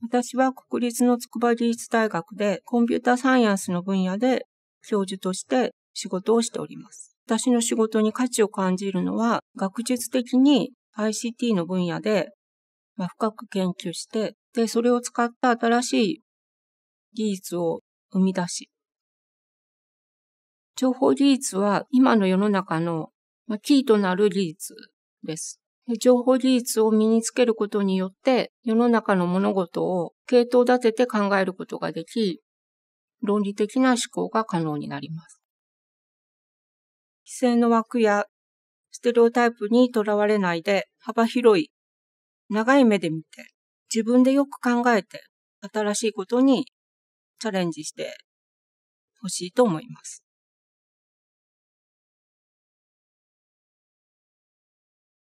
私は国立の筑波技術大学でコンピューターサイエンスの分野で教授として仕事をしております。私の仕事に価値を感じるのは、学術的に ICT の分野で、まあ、深く研究して、で、それを使った新しい技術を生み出し、情報技術は今の世の中の、まあ、キーとなる技術です。情報技術を身につけることによって世の中の物事を系統立てて考えることができ、論理的な思考が可能になります。規制の枠やステレオタイプにとらわれないで幅広い、長い目で見て、自分でよく考えて新しいことにチャレンジしてほしいと思います。